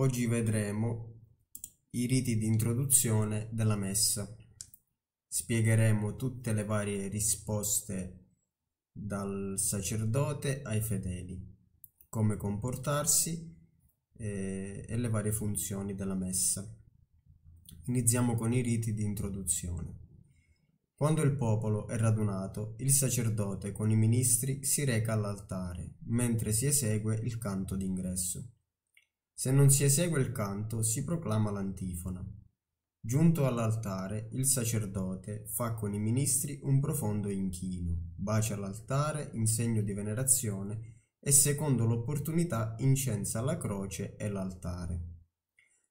Oggi vedremo i riti di introduzione della messa. Spiegheremo tutte le varie risposte dal sacerdote ai fedeli, come comportarsi eh, e le varie funzioni della messa. Iniziamo con i riti di introduzione. Quando il popolo è radunato, il sacerdote con i ministri si reca all'altare, mentre si esegue il canto d'ingresso. Se non si esegue il canto, si proclama l'antifona. Giunto all'altare, il sacerdote fa con i ministri un profondo inchino, bacia l'altare in segno di venerazione e secondo l'opportunità incensa la croce e l'altare.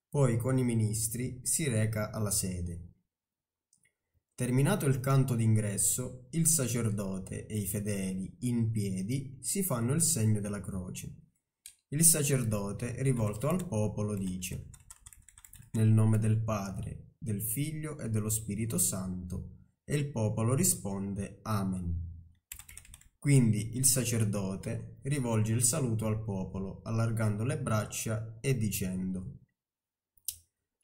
Poi con i ministri si reca alla sede. Terminato il canto d'ingresso, il sacerdote e i fedeli, in piedi, si fanno il segno della croce. Il sacerdote, rivolto al popolo, dice Nel nome del Padre, del Figlio e dello Spirito Santo. E il popolo risponde Amen. Quindi il sacerdote rivolge il saluto al popolo, allargando le braccia e dicendo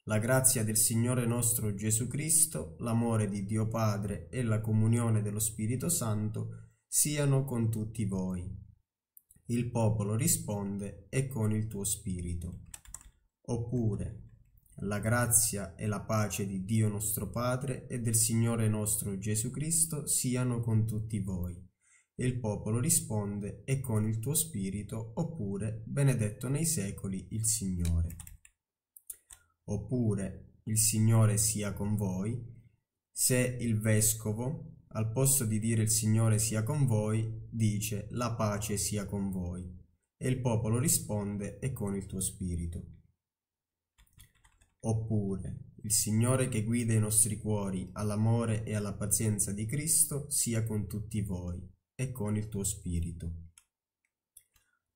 La grazia del Signore nostro Gesù Cristo, l'amore di Dio Padre e la comunione dello Spirito Santo siano con tutti voi il popolo risponde e con il tuo spirito. Oppure la grazia e la pace di Dio nostro Padre e del Signore nostro Gesù Cristo siano con tutti voi. E il popolo risponde e con il tuo spirito, oppure benedetto nei secoli il Signore. Oppure il Signore sia con voi, se il vescovo al posto di dire il Signore sia con voi, dice la pace sia con voi. E il popolo risponde e con il tuo spirito. Oppure il Signore che guida i nostri cuori all'amore e alla pazienza di Cristo sia con tutti voi e con il tuo spirito.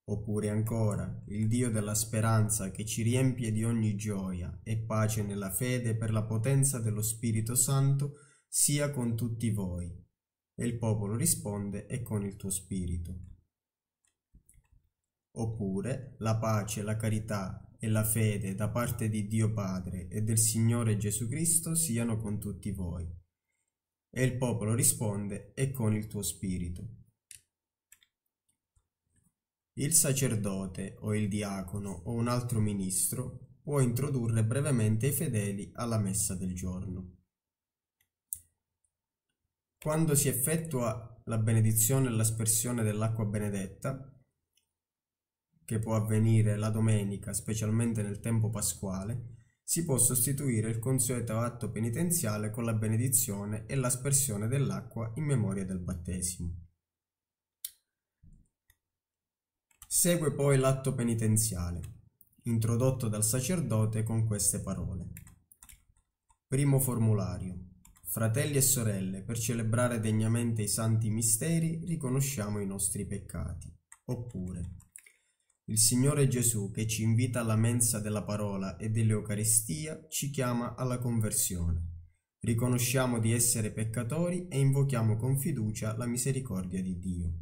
Oppure ancora, il Dio della speranza che ci riempie di ogni gioia e pace nella fede per la potenza dello Spirito Santo, sia con tutti voi. E il popolo risponde, e con il tuo spirito. Oppure, la pace, la carità e la fede da parte di Dio Padre e del Signore Gesù Cristo siano con tutti voi. E il popolo risponde, e con il tuo spirito. Il sacerdote o il diacono o un altro ministro può introdurre brevemente i fedeli alla messa del giorno. Quando si effettua la benedizione e l'aspersione dell'acqua benedetta, che può avvenire la domenica, specialmente nel tempo pasquale, si può sostituire il consueto atto penitenziale con la benedizione e l'aspersione dell'acqua in memoria del battesimo. Segue poi l'atto penitenziale, introdotto dal sacerdote con queste parole. Primo formulario. Fratelli e sorelle, per celebrare degnamente i santi misteri riconosciamo i nostri peccati. Oppure, il Signore Gesù che ci invita alla mensa della parola e dell'Eucaristia ci chiama alla conversione. Riconosciamo di essere peccatori e invochiamo con fiducia la misericordia di Dio.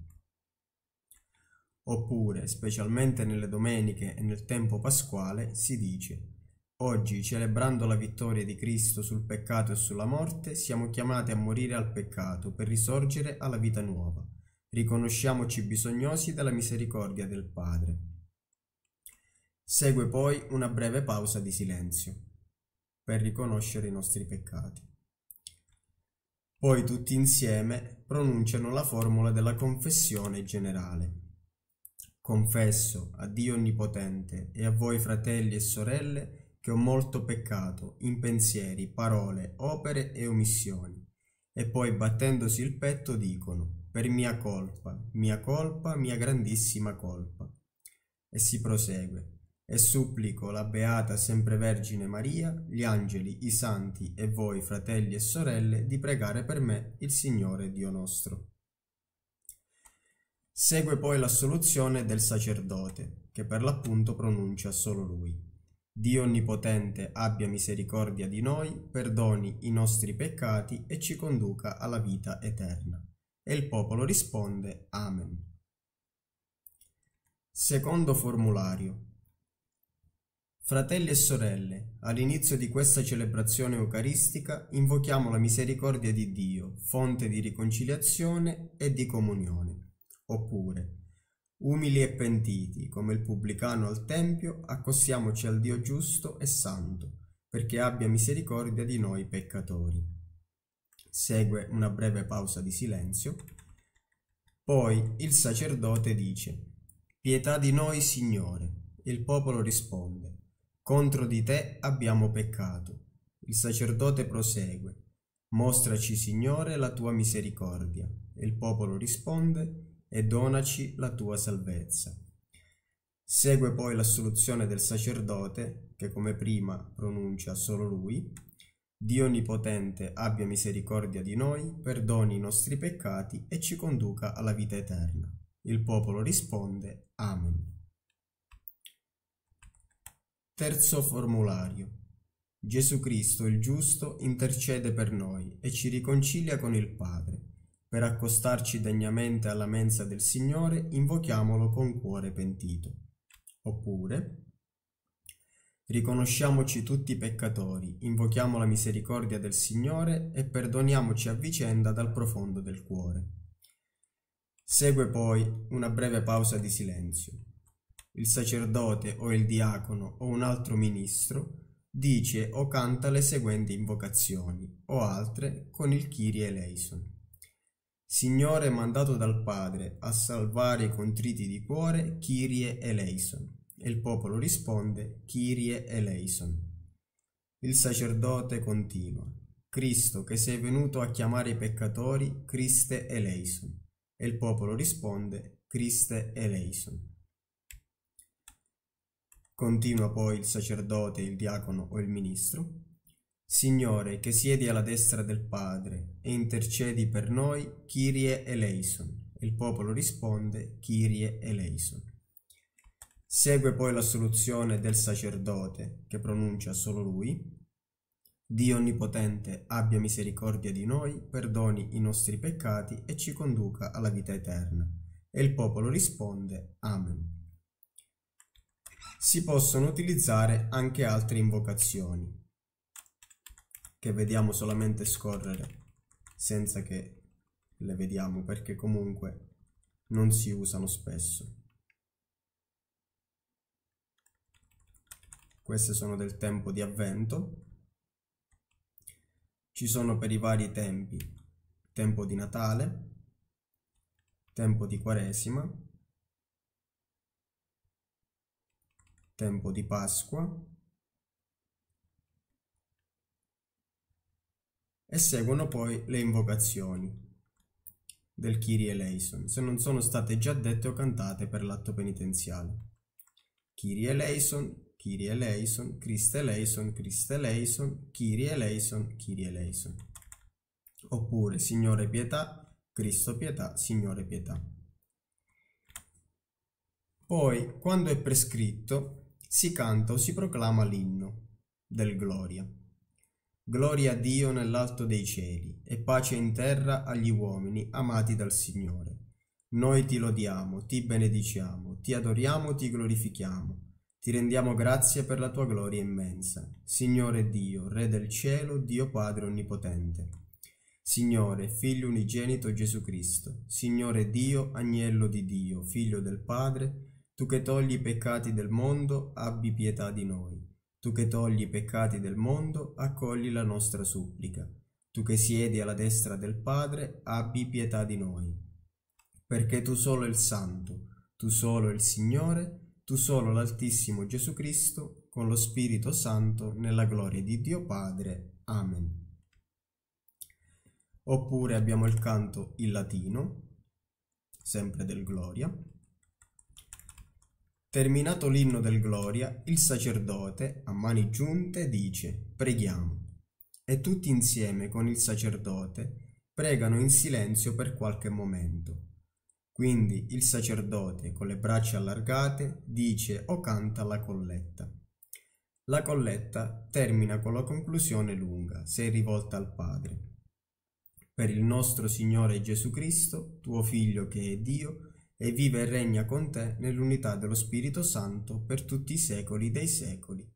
Oppure, specialmente nelle domeniche e nel tempo pasquale, si dice Oggi, celebrando la vittoria di Cristo sul peccato e sulla morte, siamo chiamati a morire al peccato per risorgere alla vita nuova. Riconosciamoci bisognosi della misericordia del Padre. Segue poi una breve pausa di silenzio per riconoscere i nostri peccati. Poi tutti insieme pronunciano la formula della confessione generale. Confesso a Dio Onnipotente e a voi fratelli e sorelle che ho molto peccato in pensieri, parole, opere e omissioni. E poi battendosi il petto dicono, per mia colpa, mia colpa, mia grandissima colpa. E si prosegue, e supplico la beata sempre Vergine Maria, gli angeli, i santi e voi, fratelli e sorelle, di pregare per me il Signore Dio nostro. Segue poi l'assoluzione del sacerdote, che per l'appunto pronuncia solo lui. Dio Onnipotente abbia misericordia di noi, perdoni i nostri peccati e ci conduca alla vita eterna. E il popolo risponde Amen. Secondo formulario. Fratelli e sorelle, all'inizio di questa celebrazione eucaristica invochiamo la misericordia di Dio, fonte di riconciliazione e di comunione. Oppure, Umili e pentiti, come il pubblicano al tempio, accostiamoci al Dio giusto e santo, perché abbia misericordia di noi peccatori. Segue una breve pausa di silenzio. Poi il sacerdote dice, Pietà di noi, Signore. Il popolo risponde, Contro di te abbiamo peccato. Il sacerdote prosegue, Mostraci, Signore, la tua misericordia. il popolo risponde, e donaci la tua salvezza. Segue poi l'assoluzione del sacerdote, che come prima pronuncia solo lui, Dio Onnipotente abbia misericordia di noi, perdoni i nostri peccati e ci conduca alla vita eterna. Il popolo risponde Amen. Terzo formulario. Gesù Cristo il giusto intercede per noi e ci riconcilia con il Padre per accostarci degnamente alla mensa del Signore, invochiamolo con cuore pentito. Oppure, riconosciamoci tutti peccatori, invochiamo la misericordia del Signore e perdoniamoci a vicenda dal profondo del cuore. Segue poi una breve pausa di silenzio. Il sacerdote o il diacono o un altro ministro dice o canta le seguenti invocazioni o altre con il Kyrie eleison. Signore mandato dal Padre a salvare i contriti di cuore, Kyrie eleison. E il popolo risponde, Kyrie eleison. Il sacerdote continua, Cristo che sei venuto a chiamare i peccatori, Christe eleison. E il popolo risponde, Christe eleison. Continua poi il sacerdote, il diacono o il ministro, Signore che siedi alla destra del Padre e intercedi per noi, Kyrie eleison. Il popolo risponde, Kyrie eleison. Segue poi l'assoluzione del sacerdote, che pronuncia solo lui. Dio Onnipotente abbia misericordia di noi, perdoni i nostri peccati e ci conduca alla vita eterna. E il popolo risponde, Amen. Si possono utilizzare anche altre invocazioni che vediamo solamente scorrere senza che le vediamo perché comunque non si usano spesso. Queste sono del tempo di avvento. Ci sono per i vari tempi. Tempo di Natale, tempo di Quaresima, tempo di Pasqua, e seguono poi le invocazioni del Kyrie eleison, se non sono state già dette o cantate per l'atto penitenziale. Kyrie eleison, Kyrie eleison, Christe eleison, Christe eleison, Kyrie eleison, Kyrie eleison. Oppure Signore pietà, Cristo pietà, Signore pietà. Poi, quando è prescritto, si canta o si proclama l'inno del gloria Gloria a Dio nell'alto dei cieli e pace in terra agli uomini amati dal Signore. Noi ti lodiamo, ti benediciamo, ti adoriamo, ti glorifichiamo. Ti rendiamo grazie per la tua gloria immensa. Signore Dio, Re del cielo, Dio Padre Onnipotente. Signore, Figlio unigenito Gesù Cristo. Signore Dio, Agnello di Dio, Figlio del Padre, tu che togli i peccati del mondo, abbi pietà di noi. Tu che togli i peccati del mondo, accogli la nostra supplica. Tu che siedi alla destra del Padre, abbi pietà di noi. Perché tu solo il Santo, tu solo il Signore, tu solo l'Altissimo Gesù Cristo, con lo Spirito Santo, nella gloria di Dio Padre. Amen. Oppure abbiamo il canto in latino, sempre del Gloria. Terminato l'inno del Gloria, il sacerdote, a mani giunte, dice, preghiamo. E tutti insieme con il sacerdote pregano in silenzio per qualche momento. Quindi il sacerdote, con le braccia allargate, dice o canta la colletta. La colletta termina con la conclusione lunga, se rivolta al Padre. Per il nostro Signore Gesù Cristo, tuo Figlio che è Dio, e vive e regna con te nell'unità dello Spirito Santo per tutti i secoli dei secoli.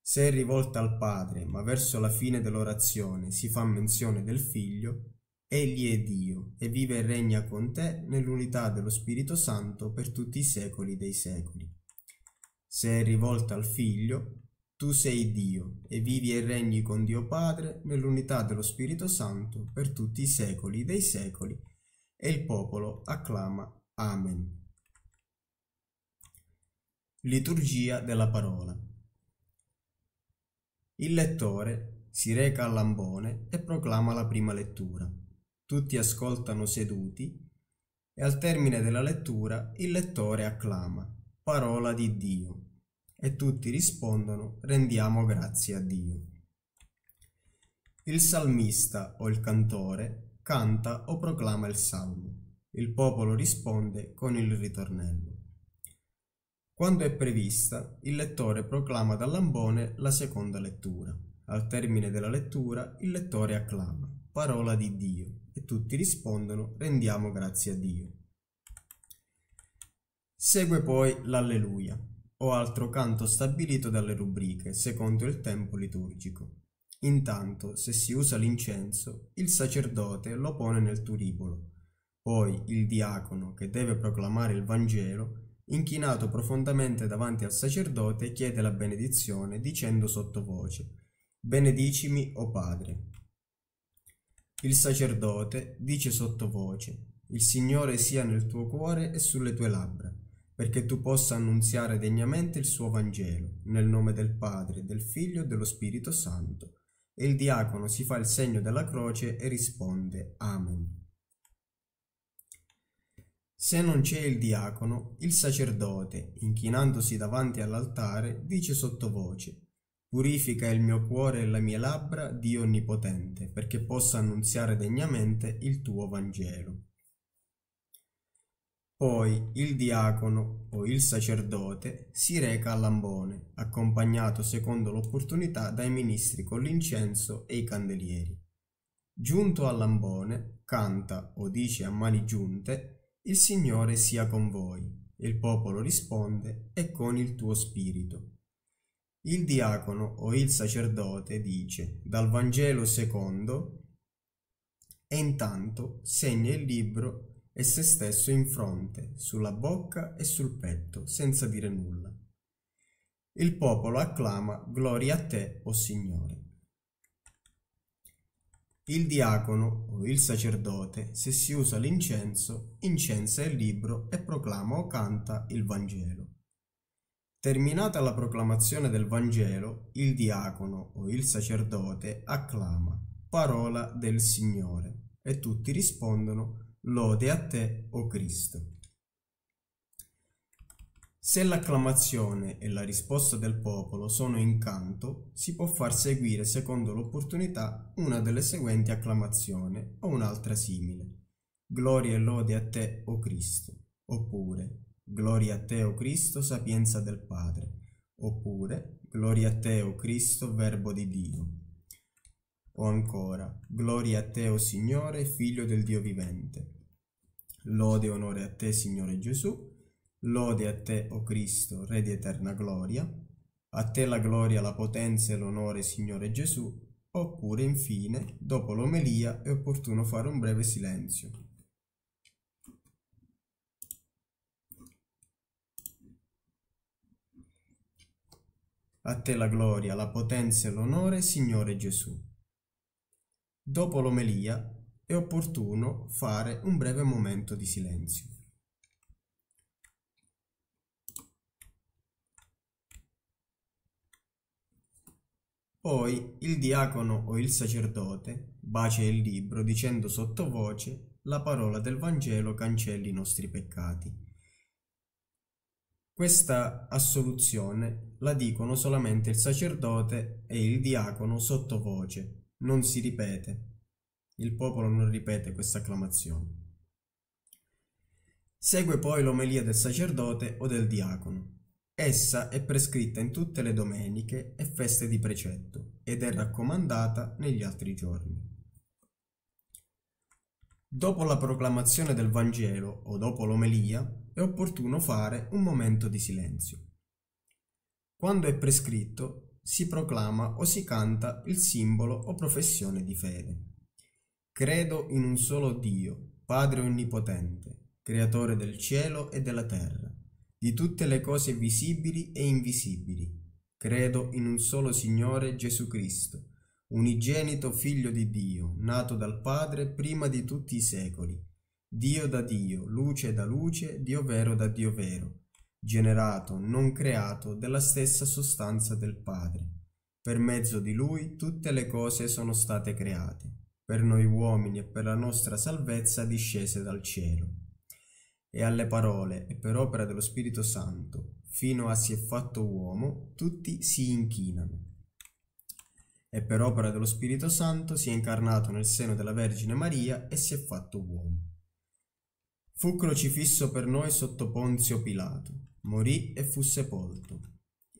Se è rivolta al Padre, ma verso la fine dell'orazione si fa menzione del Figlio, egli è Dio e vive e regna con te nell'unità dello Spirito Santo per tutti i secoli dei secoli. Se è rivolta al Figlio, tu sei Dio e vivi e regni con Dio Padre nell'unità dello Spirito Santo per tutti i secoli dei secoli e il popolo acclama Amen. Liturgia della parola. Il lettore si reca al lambone e proclama la prima lettura. Tutti ascoltano seduti e al termine della lettura il lettore acclama parola di Dio e tutti rispondono rendiamo grazie a Dio. Il salmista o il cantore canta o proclama il salmo. Il popolo risponde con il ritornello. Quando è prevista, il lettore proclama dal lambone la seconda lettura. Al termine della lettura, il lettore acclama, parola di Dio, e tutti rispondono, rendiamo grazie a Dio. Segue poi l'alleluia, o altro canto stabilito dalle rubriche, secondo il tempo liturgico. Intanto, se si usa l'incenso, il sacerdote lo pone nel turibolo, poi il diacono, che deve proclamare il Vangelo, inchinato profondamente davanti al sacerdote, chiede la benedizione dicendo sottovoce Benedicimi, o oh Padre. Il sacerdote dice sottovoce Il Signore sia nel tuo cuore e sulle tue labbra, perché tu possa annunziare degnamente il suo Vangelo, nel nome del Padre, del Figlio e dello Spirito Santo e il diacono si fa il segno della croce e risponde Amen. Se non c'è il diacono, il sacerdote, inchinandosi davanti all'altare, dice sottovoce Purifica il mio cuore e la mia labbra, Dio Onnipotente, perché possa annunziare degnamente il tuo Vangelo. Poi il diacono o il sacerdote si reca a Lambone, accompagnato secondo l'opportunità dai ministri con l'incenso e i candelieri. Giunto a Lambone, canta o dice a mani giunte, il Signore sia con voi. Il popolo risponde, e con il tuo spirito. Il diacono o il sacerdote dice, dal Vangelo secondo, e intanto segna il libro e se stesso in fronte, sulla bocca e sul petto, senza dire nulla. Il popolo acclama Gloria a te, o oh Signore. Il diacono o il sacerdote, se si usa l'incenso, incensa il libro e proclama o canta il Vangelo. Terminata la proclamazione del Vangelo, il diacono o il sacerdote acclama Parola del Signore e tutti rispondono lode a te, o Cristo. Se l'acclamazione e la risposta del popolo sono in canto, si può far seguire secondo l'opportunità una delle seguenti acclamazioni o un'altra simile. Gloria e lode a te, o Cristo, oppure Gloria a te, o Cristo, sapienza del Padre, oppure Gloria a te, o Cristo, Verbo di Dio. O ancora, Gloria a te, o Signore, Figlio del Dio vivente. Lode e onore a te, Signore Gesù. Lode a te, o oh Cristo, Re di eterna gloria. A te la gloria, la potenza e l'onore, Signore Gesù. Oppure, infine, dopo l'omelia è opportuno fare un breve silenzio. A te la gloria, la potenza e l'onore, Signore Gesù. Dopo l'omelia è opportuno fare un breve momento di silenzio. Poi il diacono o il sacerdote bacia il libro dicendo sottovoce la parola del Vangelo cancelli i nostri peccati. Questa assoluzione la dicono solamente il sacerdote e il diacono sottovoce, non si ripete, il popolo non ripete questa acclamazione. Segue poi l'omelia del sacerdote o del diacono. Essa è prescritta in tutte le domeniche e feste di precetto ed è raccomandata negli altri giorni. Dopo la proclamazione del Vangelo o dopo l'omelia è opportuno fare un momento di silenzio. Quando è prescritto si proclama o si canta il simbolo o professione di fede. Credo in un solo Dio, Padre Onnipotente, Creatore del cielo e della terra, di tutte le cose visibili e invisibili. Credo in un solo Signore Gesù Cristo, unigenito Figlio di Dio, nato dal Padre prima di tutti i secoli. Dio da Dio, luce da luce, Dio vero da Dio vero, generato, non creato, della stessa sostanza del Padre. Per mezzo di Lui tutte le cose sono state create per noi uomini e per la nostra salvezza discese dal cielo. E alle parole e per opera dello Spirito Santo, fino a si è fatto uomo, tutti si inchinano. E per opera dello Spirito Santo si è incarnato nel seno della Vergine Maria e si è fatto uomo. Fu crocifisso per noi sotto Ponzio Pilato, morì e fu sepolto.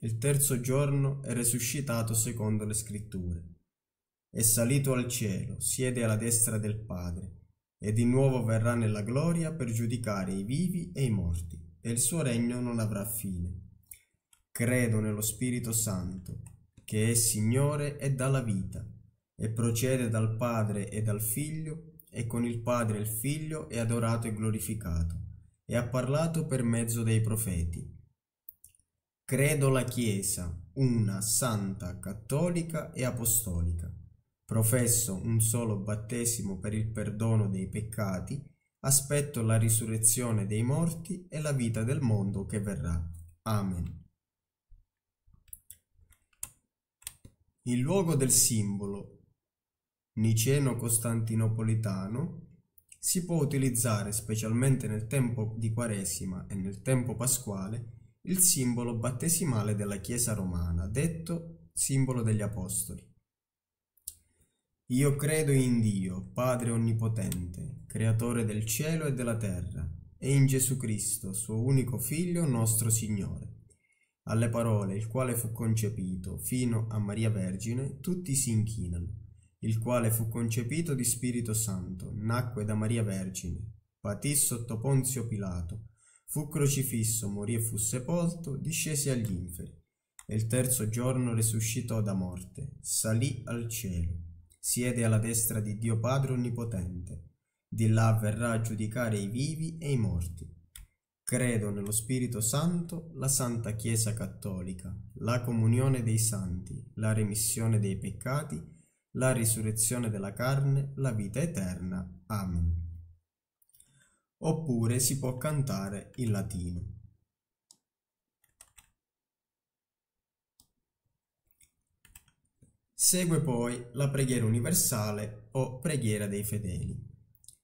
Il terzo giorno è risuscitato secondo le scritture è salito al cielo, siede alla destra del Padre, e di nuovo verrà nella gloria per giudicare i vivi e i morti, e il suo regno non avrà fine. Credo nello Spirito Santo, che è Signore e dà la vita, e procede dal Padre e dal Figlio, e con il Padre e il Figlio è adorato e glorificato, e ha parlato per mezzo dei profeti. Credo la Chiesa, una santa, cattolica e apostolica professo un solo battesimo per il perdono dei peccati, aspetto la risurrezione dei morti e la vita del mondo che verrà. Amen. Il luogo del simbolo niceno-costantinopolitano si può utilizzare specialmente nel tempo di Quaresima e nel tempo pasquale il simbolo battesimale della Chiesa romana, detto simbolo degli Apostoli. Io credo in Dio, Padre Onnipotente, Creatore del cielo e della terra, e in Gesù Cristo, suo unico Figlio, nostro Signore. Alle parole, il quale fu concepito, fino a Maria Vergine, tutti si inchinano, il quale fu concepito di Spirito Santo, nacque da Maria Vergine, patì sotto Ponzio Pilato, fu crocifisso, morì e fu sepolto, discese agli inferi, e il terzo giorno risuscitò da morte, salì al cielo siede alla destra di Dio Padre Onnipotente, di là verrà a giudicare i vivi e i morti. Credo nello Spirito Santo, la Santa Chiesa Cattolica, la comunione dei santi, la remissione dei peccati, la risurrezione della carne, la vita eterna. Amen. Oppure si può cantare in latino. Segue poi la preghiera universale o preghiera dei fedeli.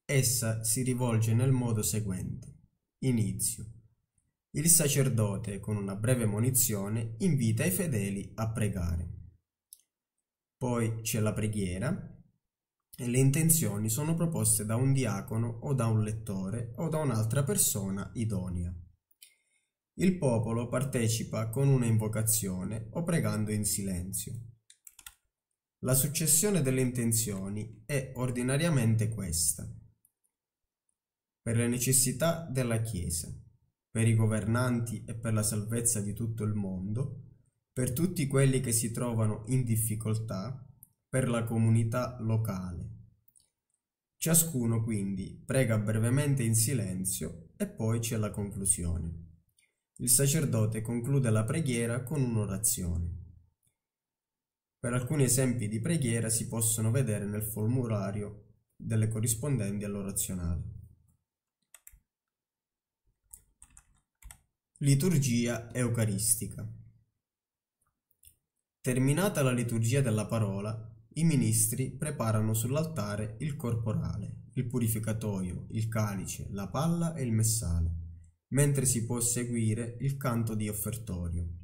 Essa si rivolge nel modo seguente. Inizio. Il sacerdote, con una breve munizione, invita i fedeli a pregare. Poi c'è la preghiera e le intenzioni sono proposte da un diacono o da un lettore o da un'altra persona idonea. Il popolo partecipa con una invocazione o pregando in silenzio. La successione delle intenzioni è ordinariamente questa. Per le necessità della Chiesa, per i governanti e per la salvezza di tutto il mondo, per tutti quelli che si trovano in difficoltà, per la comunità locale. Ciascuno quindi prega brevemente in silenzio e poi c'è la conclusione. Il sacerdote conclude la preghiera con un'orazione. Per alcuni esempi di preghiera si possono vedere nel formulario delle corrispondenti all'orazionale. Liturgia eucaristica. Terminata la liturgia della parola, i ministri preparano sull'altare il corporale, il purificatoio, il calice, la palla e il messale, mentre si può seguire il canto di offertorio.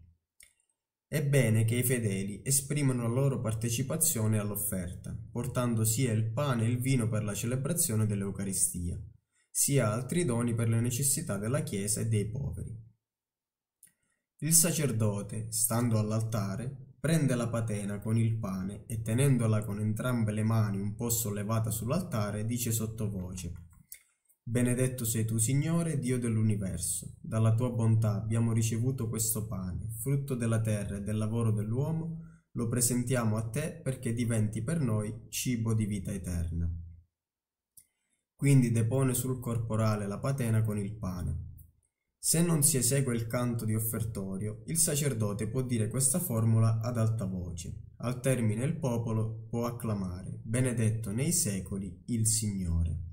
È bene che i fedeli esprimano la loro partecipazione all'offerta, portando sia il pane e il vino per la celebrazione dell'Eucaristia, sia altri doni per le necessità della Chiesa e dei poveri. Il sacerdote, stando all'altare, prende la patena con il pane e tenendola con entrambe le mani un po' sollevata sull'altare, dice sottovoce Benedetto sei tu, Signore, Dio dell'universo. Dalla tua bontà abbiamo ricevuto questo pane, frutto della terra e del lavoro dell'uomo, lo presentiamo a te perché diventi per noi cibo di vita eterna. Quindi depone sul corporale la patena con il pane. Se non si esegue il canto di offertorio, il sacerdote può dire questa formula ad alta voce. Al termine il popolo può acclamare, benedetto nei secoli il Signore.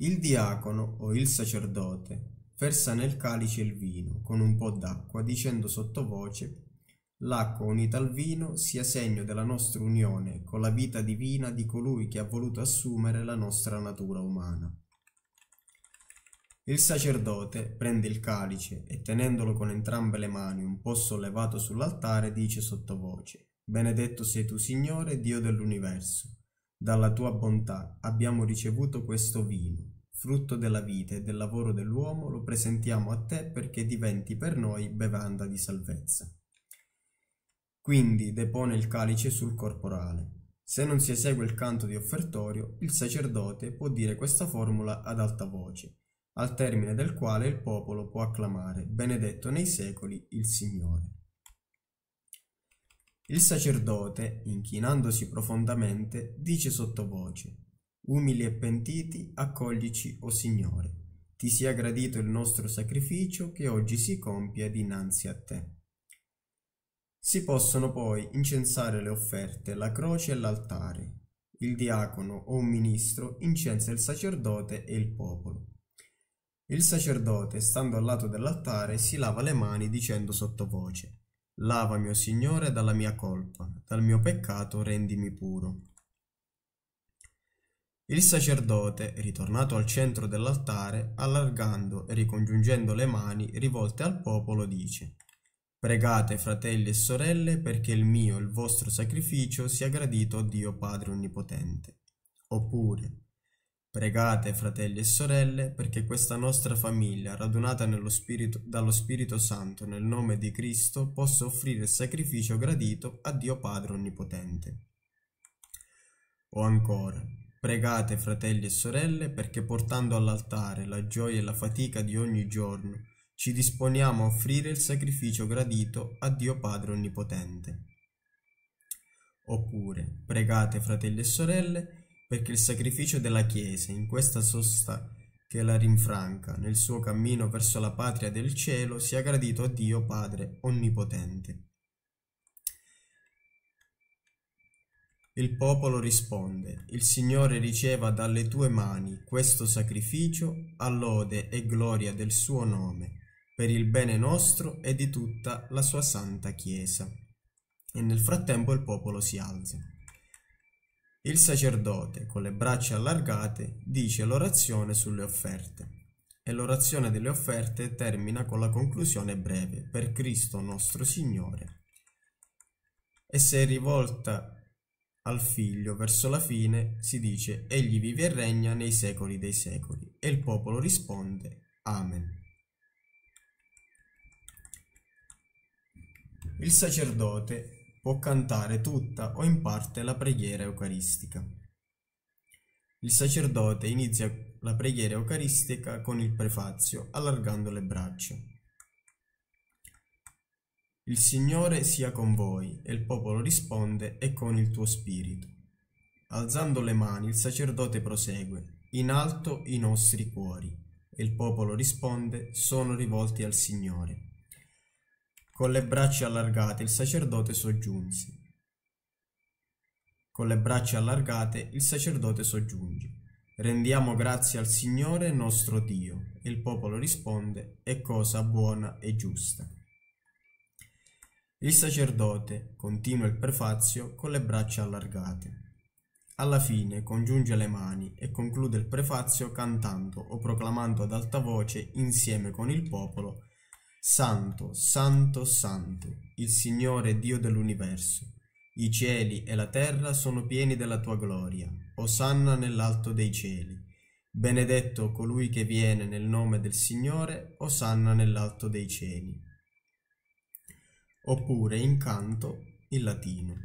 Il diacono o il sacerdote versa nel calice il vino con un po' d'acqua dicendo sottovoce L'acqua unita al vino sia segno della nostra unione con la vita divina di colui che ha voluto assumere la nostra natura umana. Il sacerdote prende il calice e tenendolo con entrambe le mani un po' sollevato sull'altare dice sottovoce Benedetto sei tu Signore, Dio dell'universo, dalla tua bontà abbiamo ricevuto questo vino, frutto della vita e del lavoro dell'uomo, lo presentiamo a te perché diventi per noi bevanda di salvezza. Quindi depone il calice sul corporale. Se non si esegue il canto di offertorio, il sacerdote può dire questa formula ad alta voce, al termine del quale il popolo può acclamare, benedetto nei secoli, il Signore. Il sacerdote, inchinandosi profondamente, dice sottovoce, Umili e pentiti, accoglici, o Signore, ti sia gradito il nostro sacrificio che oggi si compia dinanzi a te. Si possono poi incensare le offerte, la croce e l'altare. Il diacono o un ministro incensa il sacerdote e il popolo. Il sacerdote, stando al lato dell'altare, si lava le mani dicendo sottovoce Lava, mio Signore, dalla mia colpa, dal mio peccato rendimi puro. Il sacerdote, ritornato al centro dell'altare, allargando e ricongiungendo le mani rivolte al popolo, dice Pregate, fratelli e sorelle, perché il mio e il vostro sacrificio sia gradito a Dio Padre Onnipotente. Oppure, Pregate, fratelli e sorelle, perché questa nostra famiglia, radunata spirito, dallo Spirito Santo nel nome di Cristo, possa offrire il sacrificio gradito a Dio Padre Onnipotente. O ancora, pregate, fratelli e sorelle, perché portando all'altare la gioia e la fatica di ogni giorno, ci disponiamo a offrire il sacrificio gradito a Dio Padre Onnipotente. Oppure, pregate, fratelli e sorelle, perché il sacrificio della Chiesa, in questa sosta che la rinfranca nel suo cammino verso la patria del cielo, sia gradito a Dio Padre Onnipotente. Il popolo risponde, il Signore riceva dalle tue mani questo sacrificio a lode e gloria del suo nome, per il bene nostro e di tutta la sua santa Chiesa. E nel frattempo il popolo si alza. Il sacerdote, con le braccia allargate, dice l'orazione sulle offerte e l'orazione delle offerte termina con la conclusione breve per Cristo nostro Signore. E se è rivolta al figlio verso la fine, si dice egli vive e regna nei secoli dei secoli e il popolo risponde Amen. Il sacerdote può cantare tutta o in parte la preghiera eucaristica. Il sacerdote inizia la preghiera eucaristica con il prefazio, allargando le braccia. Il Signore sia con voi e il popolo risponde e con il tuo spirito. Alzando le mani il sacerdote prosegue, in alto i nostri cuori, e il popolo risponde, sono rivolti al Signore. Con le braccia allargate il sacerdote soggiunse. Con le braccia allargate il sacerdote soggiunge. Rendiamo grazie al Signore nostro Dio. E il popolo risponde, è cosa buona e giusta. Il sacerdote continua il prefazio con le braccia allargate. Alla fine congiunge le mani e conclude il prefazio cantando o proclamando ad alta voce insieme con il popolo Santo, santo, santo, il Signore Dio dell'universo. I cieli e la terra sono pieni della tua gloria. Osanna nell'alto dei cieli. Benedetto colui che viene nel nome del Signore, osanna nell'alto dei cieli. Oppure in canto il latino.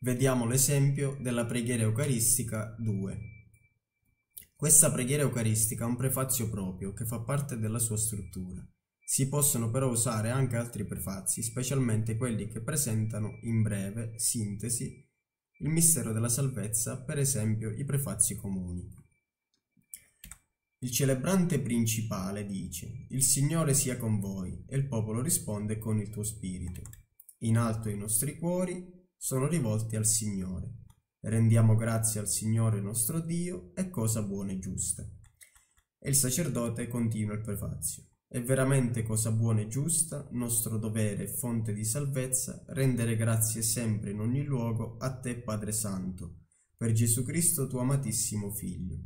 Vediamo l'esempio della preghiera eucaristica 2. Questa preghiera eucaristica ha un prefazio proprio che fa parte della sua struttura. Si possono però usare anche altri prefazi, specialmente quelli che presentano in breve sintesi il mistero della salvezza, per esempio i prefazi comuni. Il celebrante principale dice Il Signore sia con voi e il popolo risponde con il tuo spirito. In alto i nostri cuori sono rivolti al Signore. Rendiamo grazie al Signore nostro Dio, è cosa buona e giusta. E il sacerdote continua il prefazio. È veramente cosa buona e giusta, nostro dovere e fonte di salvezza, rendere grazie sempre in ogni luogo a te Padre Santo, per Gesù Cristo tuo amatissimo Figlio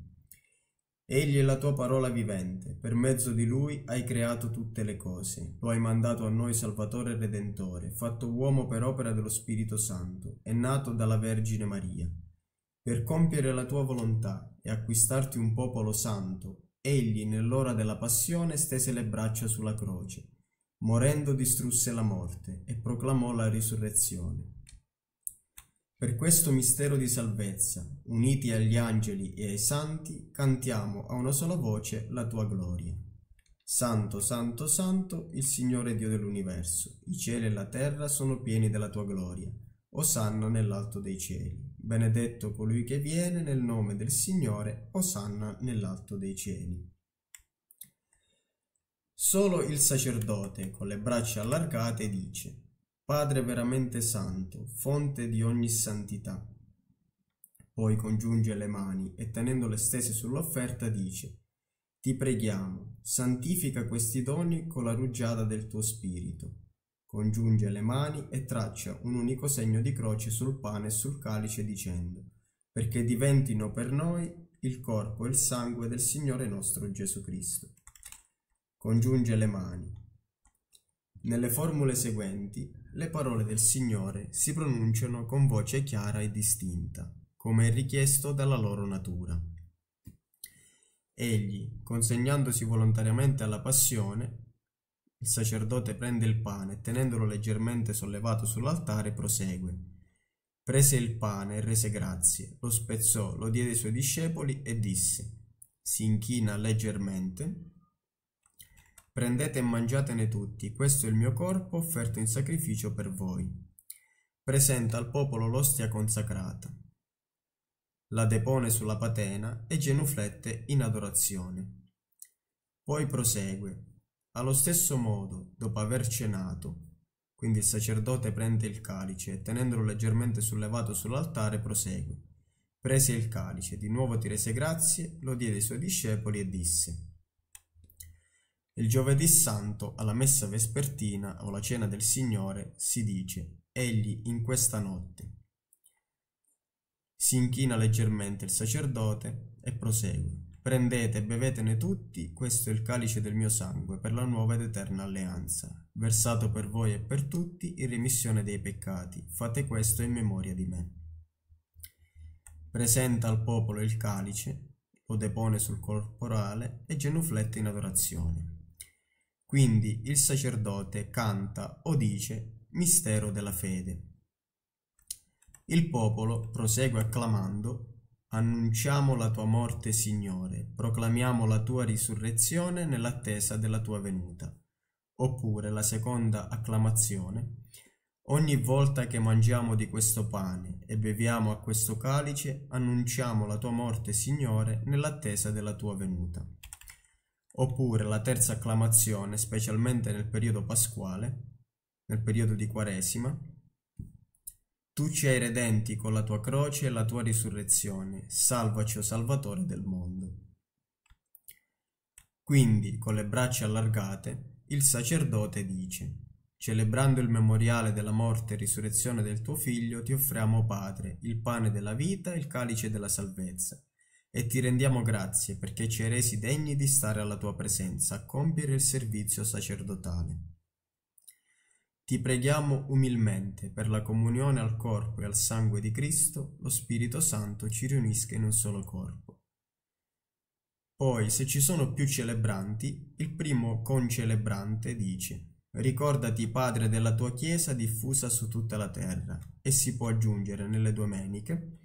Egli è la tua parola vivente, per mezzo di lui hai creato tutte le cose, lo hai mandato a noi Salvatore e Redentore, fatto uomo per opera dello Spirito Santo, è nato dalla Vergine Maria. Per compiere la tua volontà e acquistarti un popolo santo, egli nell'ora della passione stese le braccia sulla croce, morendo distrusse la morte e proclamò la risurrezione. Per questo mistero di salvezza, uniti agli angeli e ai santi, cantiamo a una sola voce la tua gloria. Santo, santo, santo, il Signore Dio dell'universo, i cieli e la terra sono pieni della tua gloria. Osanna nell'alto dei cieli. Benedetto colui che viene nel nome del Signore, osanna nell'alto dei cieli. Solo il sacerdote, con le braccia allargate, dice Padre veramente santo, fonte di ogni santità. Poi congiunge le mani e tenendole stese sull'offerta dice Ti preghiamo, santifica questi doni con la rugiada del tuo spirito. Congiunge le mani e traccia un unico segno di croce sul pane e sul calice dicendo Perché diventino per noi il corpo e il sangue del Signore nostro Gesù Cristo. Congiunge le mani. Nelle formule seguenti le parole del Signore si pronunciano con voce chiara e distinta, come è richiesto dalla loro natura. Egli, consegnandosi volontariamente alla passione, il sacerdote prende il pane e tenendolo leggermente sollevato sull'altare prosegue. Prese il pane e rese grazie, lo spezzò, lo diede ai suoi discepoli e disse, si inchina leggermente, Prendete e mangiatene tutti, questo è il mio corpo offerto in sacrificio per voi. Presenta al popolo l'ostia consacrata. La depone sulla patena e genuflette in adorazione. Poi prosegue. Allo stesso modo, dopo aver cenato, quindi il sacerdote prende il calice e tenendolo leggermente sollevato sull'altare prosegue. Prese il calice, di nuovo ti rese grazie, lo diede ai suoi discepoli e disse il giovedì santo, alla messa vespertina o la cena del Signore, si dice, egli in questa notte. Si inchina leggermente il sacerdote e prosegue. Prendete e bevetene tutti, questo è il calice del mio sangue, per la nuova ed eterna alleanza, versato per voi e per tutti in remissione dei peccati. Fate questo in memoria di me. Presenta al popolo il calice, lo depone sul corporale e genuflette in adorazione. Quindi il sacerdote canta o dice mistero della fede. Il popolo prosegue acclamando Annunciamo la tua morte, Signore, proclamiamo la tua risurrezione nell'attesa della tua venuta. Oppure la seconda acclamazione. Ogni volta che mangiamo di questo pane e beviamo a questo calice, annunciamo la tua morte, Signore, nell'attesa della tua venuta. Oppure la terza acclamazione, specialmente nel periodo pasquale, nel periodo di Quaresima, tu ci hai redenti con la tua croce e la tua risurrezione, salvaci o Salvatore del mondo. Quindi, con le braccia allargate, il sacerdote dice, celebrando il memoriale della morte e risurrezione del tuo figlio, ti offriamo, Padre, il pane della vita e il calice della salvezza e ti rendiamo grazie perché ci hai resi degni di stare alla tua presenza a compiere il servizio sacerdotale. Ti preghiamo umilmente per la comunione al corpo e al sangue di Cristo, lo Spirito Santo ci riunisca in un solo corpo. Poi, se ci sono più celebranti, il primo concelebrante dice Ricordati, Padre, della tua Chiesa diffusa su tutta la terra, e si può aggiungere nelle domeniche,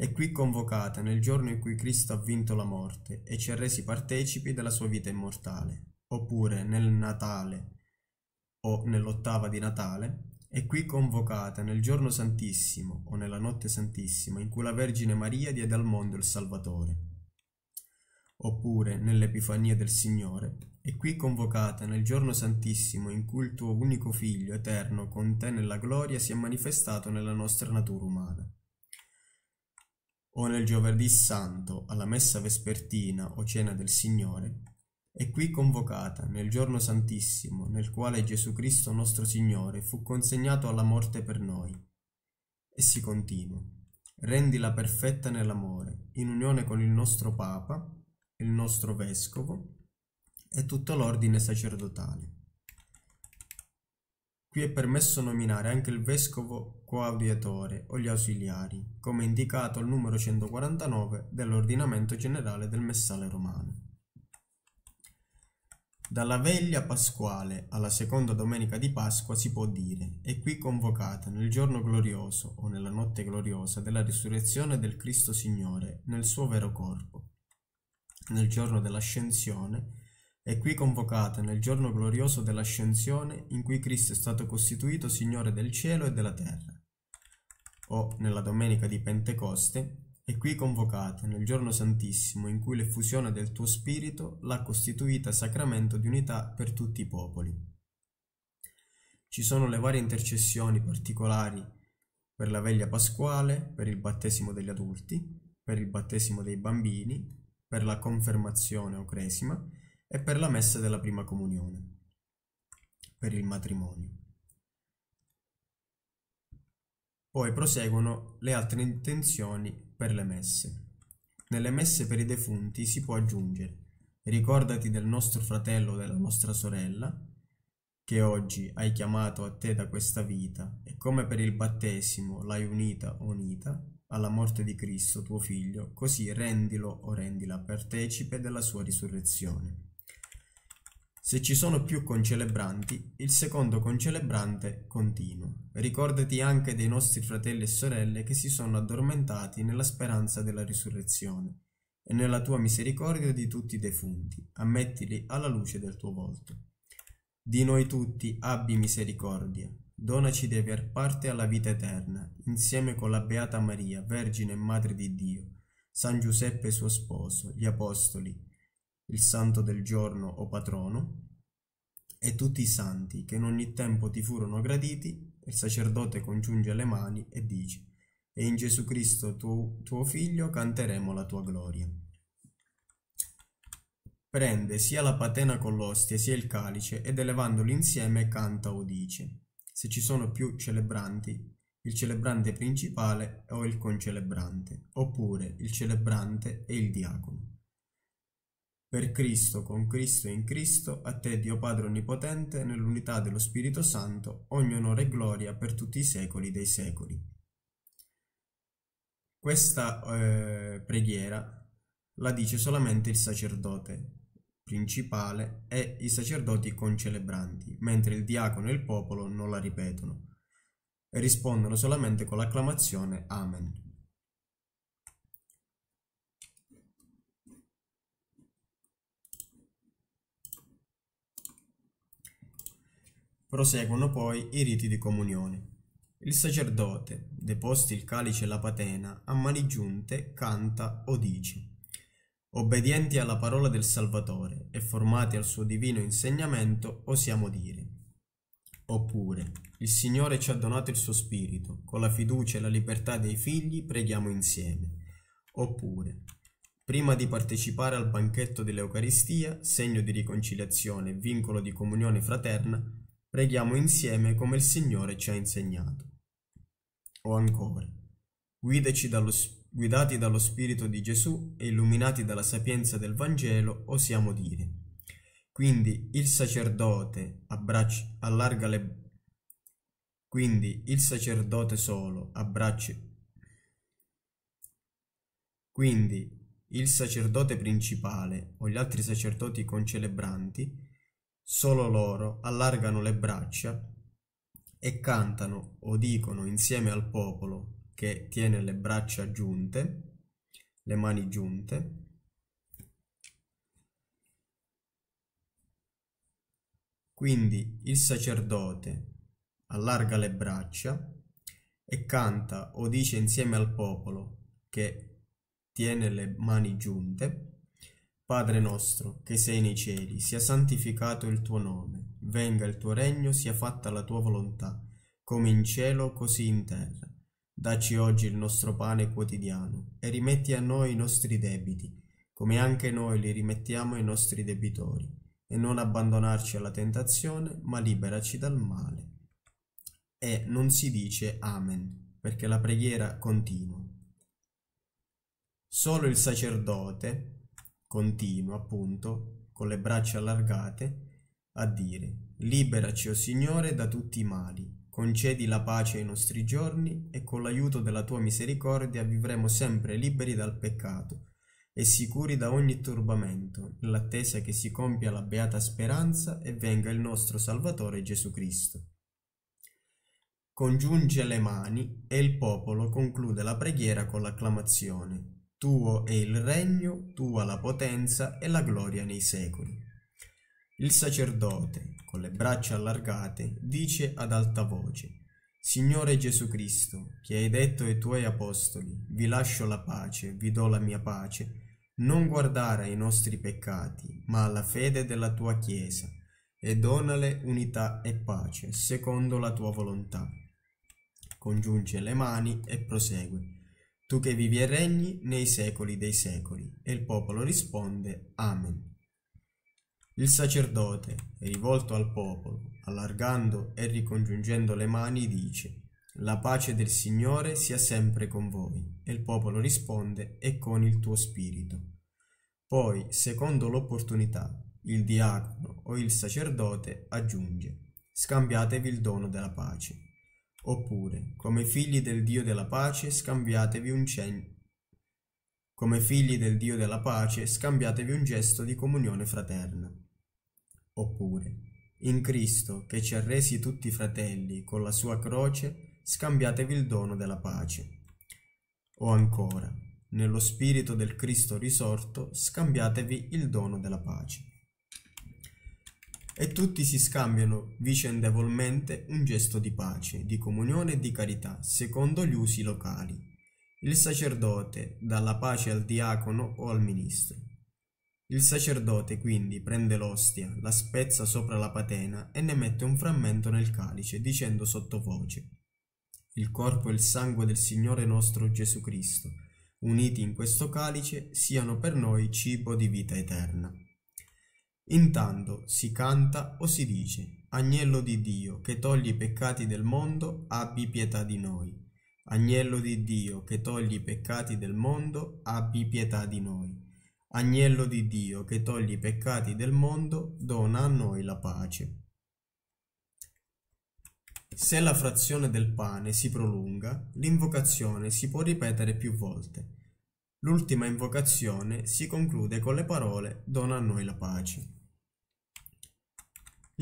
è qui convocata nel giorno in cui Cristo ha vinto la morte e ci ha resi partecipi della sua vita immortale, oppure nel Natale o nell'ottava di Natale, è qui convocata nel giorno santissimo o nella notte santissima in cui la Vergine Maria diede al mondo il Salvatore, oppure nell'Epifania del Signore, è qui convocata nel giorno santissimo in cui il tuo unico Figlio eterno con te nella gloria si è manifestato nella nostra natura umana o nel giovedì santo alla messa vespertina o cena del Signore, è qui convocata nel giorno santissimo nel quale Gesù Cristo nostro Signore fu consegnato alla morte per noi. E si continua, rendila perfetta nell'amore, in unione con il nostro Papa, il nostro Vescovo e tutto l'ordine sacerdotale. Qui è permesso nominare anche il Vescovo coadiutore o gli ausiliari, come indicato al numero 149 dell'ordinamento generale del messale romano. Dalla veglia pasquale alla seconda domenica di Pasqua si può dire, è qui convocata nel giorno glorioso o nella notte gloriosa della risurrezione del Cristo Signore nel suo vero corpo. Nel giorno dell'ascensione, è qui convocata nel giorno glorioso dell'ascensione in cui Cristo è stato costituito Signore del cielo e della terra o nella domenica di Pentecoste, è qui convocata nel giorno santissimo in cui l'effusione del tuo spirito l'ha costituita sacramento di unità per tutti i popoli. Ci sono le varie intercessioni particolari per la veglia pasquale, per il battesimo degli adulti, per il battesimo dei bambini, per la confermazione o cresima e per la messa della prima comunione, per il matrimonio. Poi proseguono le altre intenzioni per le messe. Nelle messe per i defunti si può aggiungere ricordati del nostro fratello o della nostra sorella, che oggi hai chiamato a te da questa vita, e come per il battesimo l'hai unita o unita alla morte di Cristo tuo figlio, così rendilo o rendila partecipe della sua risurrezione. Se ci sono più concelebranti, il secondo concelebrante continua. Ricordati anche dei nostri fratelli e sorelle che si sono addormentati nella speranza della risurrezione e nella tua misericordia di tutti i defunti. Ammettili alla luce del tuo volto. Di noi tutti abbi misericordia. Donaci di aver parte alla vita eterna, insieme con la Beata Maria, Vergine e Madre di Dio, San Giuseppe suo sposo, gli Apostoli, il santo del giorno o patrono, e tutti i santi che in ogni tempo ti furono graditi, il sacerdote congiunge le mani e dice, e in Gesù Cristo tuo, tuo figlio canteremo la tua gloria. Prende sia la patena con l'ostia sia il calice ed elevandoli insieme canta o dice, se ci sono più celebranti, il celebrante principale o il concelebrante, oppure il celebrante e il diacono. Per Cristo, con Cristo e in Cristo, a te Dio Padre Onnipotente, nell'unità dello Spirito Santo, ogni onore e gloria per tutti i secoli dei secoli. Questa eh, preghiera la dice solamente il sacerdote principale e i sacerdoti concelebranti, mentre il diacono e il popolo non la ripetono e rispondono solamente con l'acclamazione Amen. Proseguono poi i riti di comunione. Il sacerdote, deposti il calice e la patena, a mani giunte canta o dice Obbedienti alla parola del Salvatore e formati al suo divino insegnamento, osiamo dire. Oppure, il Signore ci ha donato il suo spirito, con la fiducia e la libertà dei figli preghiamo insieme. Oppure, prima di partecipare al banchetto dell'Eucaristia, segno di riconciliazione e vincolo di comunione fraterna, Preghiamo insieme come il Signore ci ha insegnato. O ancora, dallo, guidati dallo Spirito di Gesù e illuminati dalla sapienza del Vangelo, osiamo dire. Quindi il sacerdote abbraccia, allarga le... Quindi il sacerdote solo abbraccia... Quindi il sacerdote principale o gli altri sacerdoti concelebranti Solo loro allargano le braccia e cantano o dicono insieme al popolo che tiene le braccia giunte, le mani giunte, Quindi il sacerdote allarga le braccia e canta o dice insieme al popolo che tiene le mani giunte Padre nostro, che sei nei cieli, sia santificato il tuo nome, venga il tuo regno, sia fatta la tua volontà, come in cielo, così in terra. Daci oggi il nostro pane quotidiano e rimetti a noi i nostri debiti, come anche noi li rimettiamo ai nostri debitori, e non abbandonarci alla tentazione, ma liberaci dal male. E non si dice Amen, perché la preghiera continua. Solo il sacerdote, continua appunto, con le braccia allargate, a dire Liberaci, o oh Signore, da tutti i mali, concedi la pace ai nostri giorni e con l'aiuto della tua misericordia vivremo sempre liberi dal peccato e sicuri da ogni turbamento, nell'attesa che si compia la beata speranza e venga il nostro Salvatore Gesù Cristo. Congiunge le mani e il popolo conclude la preghiera con l'acclamazione tuo è il regno, tua la potenza e la gloria nei secoli. Il sacerdote, con le braccia allargate, dice ad alta voce, Signore Gesù Cristo, che hai detto ai tuoi apostoli, vi lascio la pace, vi do la mia pace, non guardare ai nostri peccati, ma alla fede della tua Chiesa, e donale unità e pace, secondo la tua volontà. Congiunge le mani e prosegue tu che vivi e regni nei secoli dei secoli. E il popolo risponde Amen. Il sacerdote, rivolto al popolo, allargando e ricongiungendo le mani, dice La pace del Signore sia sempre con voi. E il popolo risponde E con il tuo spirito. Poi, secondo l'opportunità, il diacono o il sacerdote aggiunge Scambiatevi il dono della pace. Oppure, come figli del Dio della pace, scambiatevi un cenno. Come figli del Dio della pace, scambiatevi un gesto di comunione fraterna. Oppure, in Cristo, che ci ha resi tutti fratelli con la sua croce, scambiatevi il dono della pace. O ancora, nello spirito del Cristo risorto, scambiatevi il dono della pace e tutti si scambiano vicendevolmente un gesto di pace, di comunione e di carità, secondo gli usi locali. Il sacerdote dà la pace al diacono o al ministro. Il sacerdote quindi prende l'ostia, la spezza sopra la patena e ne mette un frammento nel calice, dicendo sottovoce Il corpo e il sangue del Signore nostro Gesù Cristo, uniti in questo calice, siano per noi cibo di vita eterna. Intanto si canta o si dice, Agnello di Dio che togli i peccati del mondo, abbi pietà di noi. Agnello di Dio che togli i peccati del mondo, abbi pietà di noi. Agnello di Dio che togli i peccati del mondo, dona a noi la pace. Se la frazione del pane si prolunga, l'invocazione si può ripetere più volte. L'ultima invocazione si conclude con le parole Dona a noi la pace.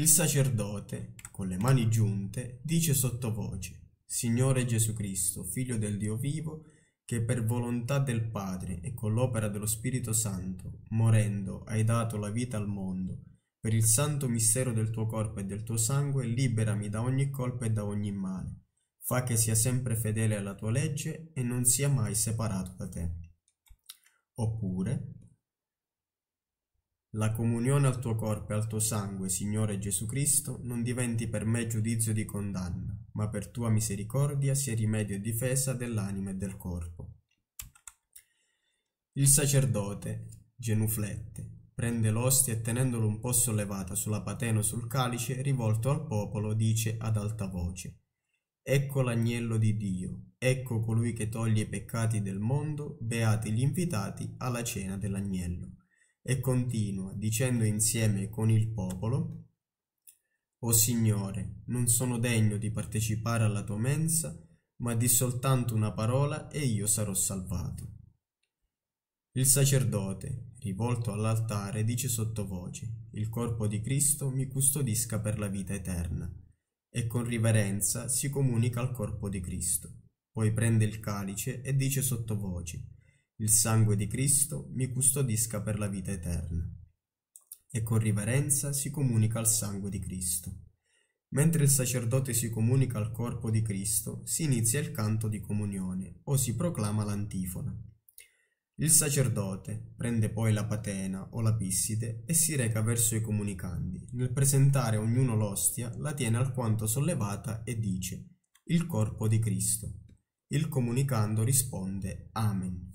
Il sacerdote, con le mani giunte, dice sottovoce, Signore Gesù Cristo, figlio del Dio vivo, che per volontà del Padre e con l'opera dello Spirito Santo, morendo, hai dato la vita al mondo, per il santo mistero del tuo corpo e del tuo sangue, liberami da ogni colpa e da ogni male. Fa che sia sempre fedele alla tua legge e non sia mai separato da te. Oppure, la comunione al tuo corpo e al tuo sangue, Signore Gesù Cristo, non diventi per me giudizio di condanna, ma per tua misericordia sia rimedio e difesa dell'anima e del corpo. Il sacerdote, genuflette, prende l'ostia e tenendolo un po' sollevata sulla patena o sul calice, rivolto al popolo, dice ad alta voce, Ecco l'agnello di Dio, ecco colui che toglie i peccati del mondo, beati gli invitati alla cena dell'agnello e continua dicendo insieme con il popolo, O Signore, non sono degno di partecipare alla tua mensa, ma di soltanto una parola e io sarò salvato. Il sacerdote, rivolto all'altare, dice sottovoce, Il corpo di Cristo mi custodisca per la vita eterna, e con riverenza si comunica al corpo di Cristo. Poi prende il calice e dice sottovoce, il sangue di Cristo mi custodisca per la vita eterna. E con riverenza si comunica al sangue di Cristo. Mentre il sacerdote si comunica al corpo di Cristo, si inizia il canto di comunione o si proclama l'antifona. Il sacerdote prende poi la patena o la pisside e si reca verso i comunicandi. Nel presentare a ognuno l'ostia, la tiene alquanto sollevata e dice: Il corpo di Cristo. Il comunicando risponde Amen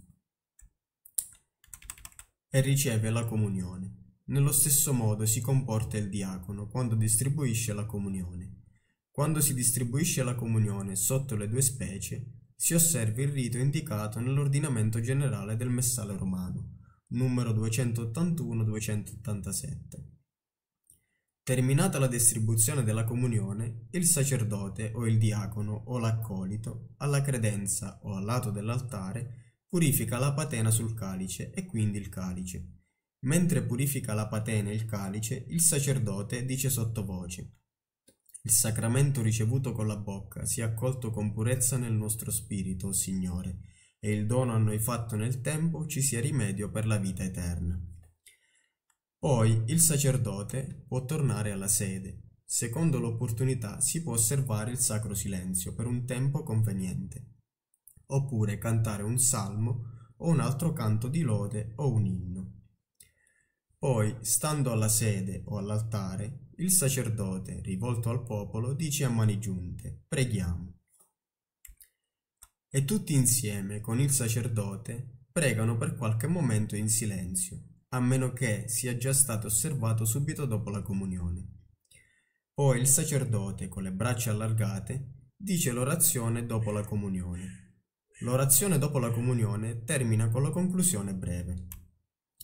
e riceve la comunione. Nello stesso modo si comporta il diacono quando distribuisce la comunione. Quando si distribuisce la comunione sotto le due specie, si osserva il rito indicato nell'ordinamento generale del messale romano, numero 281-287. Terminata la distribuzione della comunione, il sacerdote o il diacono o l'accolito, alla credenza o al lato dell'altare, purifica la patena sul calice e quindi il calice. Mentre purifica la patena e il calice, il sacerdote dice sottovoce il sacramento ricevuto con la bocca sia accolto con purezza nel nostro spirito, Signore, e il dono a noi fatto nel tempo ci sia rimedio per la vita eterna. Poi il sacerdote può tornare alla sede. Secondo l'opportunità si può osservare il sacro silenzio per un tempo conveniente oppure cantare un salmo o un altro canto di lode o un inno. Poi, stando alla sede o all'altare, il sacerdote, rivolto al popolo, dice a mani giunte, preghiamo. E tutti insieme, con il sacerdote, pregano per qualche momento in silenzio, a meno che sia già stato osservato subito dopo la comunione. Poi il sacerdote, con le braccia allargate, dice l'orazione dopo la comunione. L'orazione dopo la comunione termina con la conclusione breve.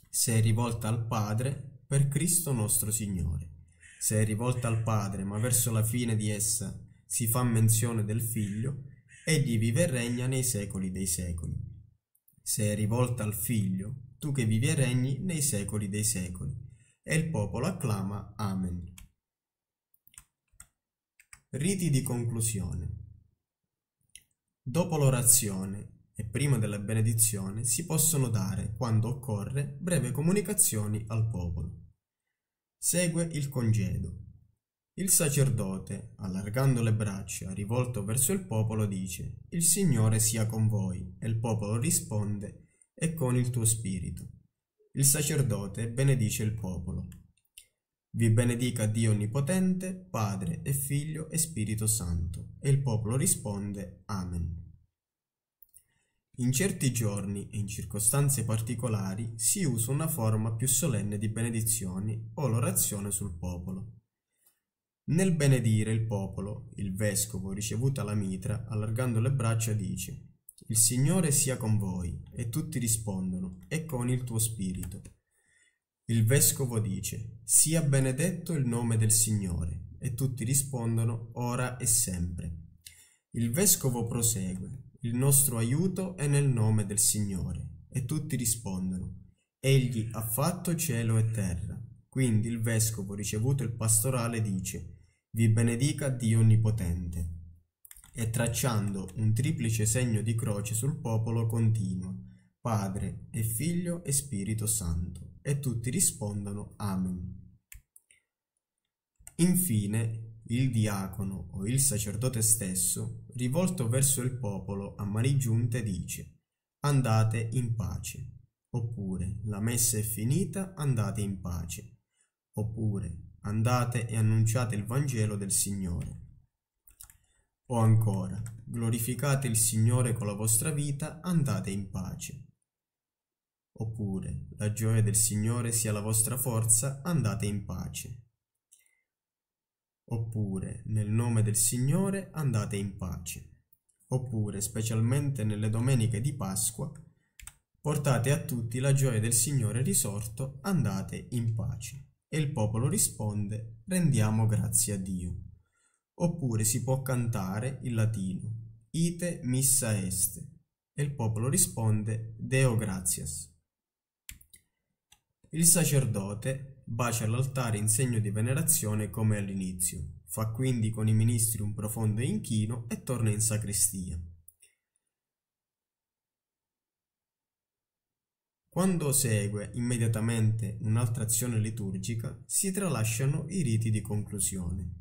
Se è rivolta al Padre per Cristo nostro Signore. Se è rivolta al Padre, ma verso la fine di essa si fa menzione del Figlio, egli vive e regna nei secoli dei secoli. Se è rivolta al Figlio, tu che vivi e regni nei secoli dei secoli. E il popolo acclama Amen. Riti di conclusione. Dopo l'orazione e prima della benedizione si possono dare, quando occorre, breve comunicazioni al popolo. Segue il congedo. Il sacerdote, allargando le braccia rivolto verso il popolo, dice, Il Signore sia con voi, e il popolo risponde, E con il tuo spirito. Il sacerdote benedice il popolo. Vi benedica Dio Onnipotente, Padre e Figlio e Spirito Santo. E il popolo risponde Amen. In certi giorni e in circostanze particolari si usa una forma più solenne di benedizioni o l'orazione sul popolo. Nel benedire il popolo, il vescovo ricevuta la mitra, allargando le braccia, dice: Il Signore sia con voi, e tutti rispondono: E con il tuo spirito. Il vescovo dice, sia benedetto il nome del Signore, e tutti rispondono, ora e sempre. Il vescovo prosegue, il nostro aiuto è nel nome del Signore, e tutti rispondono, egli ha fatto cielo e terra. Quindi il vescovo, ricevuto il pastorale, dice, vi benedica Dio Onnipotente. E tracciando un triplice segno di croce sul popolo continua, Padre e Figlio e Spirito Santo e tutti rispondano Amen. Infine, il diacono o il sacerdote stesso, rivolto verso il popolo a mani giunte, dice Andate in pace. Oppure la messa è finita, andate in pace. Oppure andate e annunciate il Vangelo del Signore. O ancora, glorificate il Signore con la vostra vita, andate in pace. Oppure, la gioia del Signore sia la vostra forza, andate in pace. Oppure, nel nome del Signore, andate in pace. Oppure, specialmente nelle domeniche di Pasqua, portate a tutti la gioia del Signore risorto, andate in pace. E il popolo risponde, rendiamo grazie a Dio. Oppure si può cantare il latino, ite missa est. E il popolo risponde, Deo gratias. Il sacerdote bacia l'altare in segno di venerazione come all'inizio, fa quindi con i ministri un profondo inchino e torna in sacrestia. Quando segue immediatamente un'altra azione liturgica, si tralasciano i riti di conclusione.